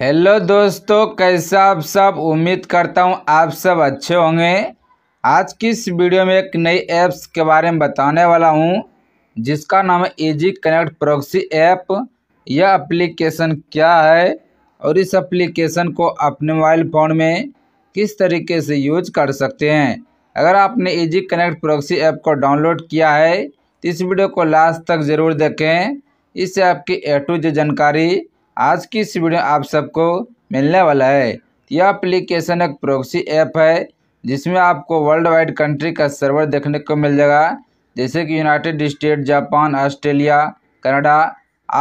hello दोस्तों कैसा आप सब उम्मीद करता हूँ आप सब अच्छे होंगे आज की इस वीडियो में एक नई ऐप्स के बारे में बताने वाला हूँ जिसका नाम है इजी कनेक्ट प्रोक्सी ऐप यह एप्लीकेशन क्या है और इस एप्लीकेशन को अपने मोबाइल फ़ोन में किस तरीके से यूज कर सकते हैं अगर आपने इजी कनेक्ट प्रोक्सी ऐप को डाउनलोड किया है तो इस वीडियो को लास्ट तक ज़रूर देखें इस ऐप की ए टू जानकारी आज की इस वीडियो आप सबको मिलने वाला है यह एप्लीकेशन एक प्रोक्सी ऐप है जिसमें आपको वर्ल्ड वाइड कंट्री का सर्वर देखने को मिल जाएगा जैसे कि United State Japan Australia Canada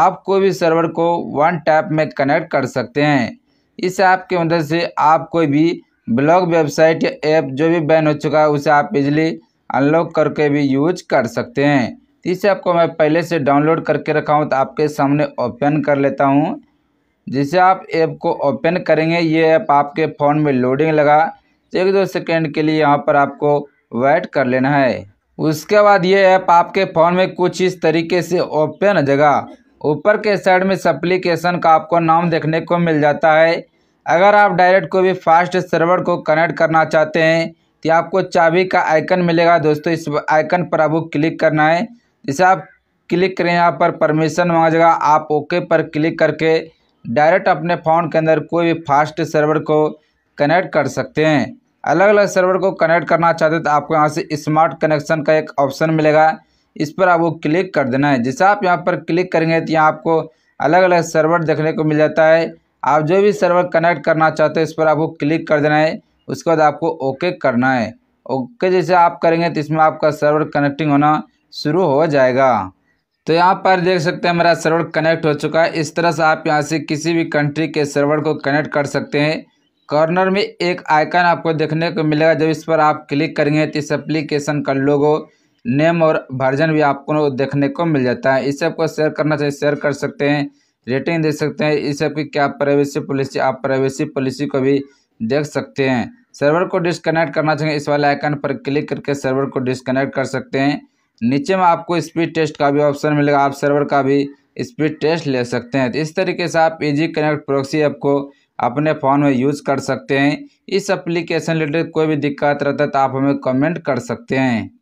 आप कोई भी सर्वर को वन टैप में कनेक्ट कर सकते हैं इस ऐप की मदद से आप कोई भी ब्लॉग वेबसाइट या ऐप जो भी बैन हो चुका है उसे आप बिजली अनलॉक करके भी यूज कर सकते हैं तो इसे आपको मैं पहले से डाउनलोड करके रखा हूँ तो आपके सामने ओपन कर लेता हूँ जिसे आप ऐप को ओपन करेंगे ये ऐप आपके फ़ोन में लोडिंग लगा तो एक दो सेकेंड के लिए यहाँ पर आपको वेट कर लेना है उसके बाद ये ऐप आपके फ़ोन में कुछ इस तरीके से ओपन हो जाएगा ऊपर के साइड में सप्लीकेशन का आपको नाम देखने को मिल जाता है अगर आप डायरेक्ट को भी फास्ट सर्वर को कनेक्ट करना चाहते हैं तो आपको चाबी का आइकन मिलेगा दोस्तों इस आइकन पर आपको क्लिक करना है जैसे आप क्लिक करें यहाँ पर परमिशन मांगा जाएगा आप ओके पर क्लिक करके डायरेक्ट अपने फ़ोन के अंदर कोई भी फास्ट सर्वर को कनेक्ट कर सकते हैं अलग अलग सर्वर को कनेक्ट करना चाहते हैं तो आपको यहाँ से स्मार्ट कनेक्शन का एक ऑप्शन मिलेगा इस पर आपको क्लिक कर देना है जैसे आप यहाँ पर क्लिक करेंगे तो यहाँ आपको अलग अलग सर्वर देखने को मिल जाता है आप जो भी सर्वर कनेक्ट करना चाहते हैं इस पर आपको क्लिक कर देना है उसके बाद आपको ओके करना है ओके जैसे आप करेंगे तो इसमें आपका सर्वर कनेक्टिंग होना शुरू हो जाएगा तो यहाँ पर देख सकते हैं मेरा सर्वर कनेक्ट हो चुका है इस तरह से आप यहाँ से किसी भी कंट्री के सर्वर को कनेक्ट कर सकते हैं कॉर्नर में एक आइकन आपको देखने को मिलेगा जब इस पर आप क्लिक करेंगे तो इस एप्लीकेशन का लोगो नेम और वर्जन भी आपको देखने को मिल जाता है इस ऐप को शेयर करना चाहिए शेयर कर सकते हैं रेटिंग दे सकते हैं इस ऐप की क्या प्राइवेसी पॉलिसी आप प्राइवेसी पॉलिसी को भी देख सकते हैं सर्वर को डिस्कनेक्ट करना चाहिए इस वाले आइकन पर क्लिक करके सर्वर को डिस्कनेक्ट कर सकते हैं नीचे में आपको स्पीड टेस्ट का भी ऑप्शन मिलेगा आप सर्वर का भी स्पीड टेस्ट ले सकते हैं तो इस तरीके से आप इजी कनेक्ट प्रोक्सी ऐप को अपने फ़ोन में यूज़ कर सकते हैं इस एप्लीकेशन रिलेटेड कोई भी दिक्कत रहता है तो आप हमें कमेंट कर सकते हैं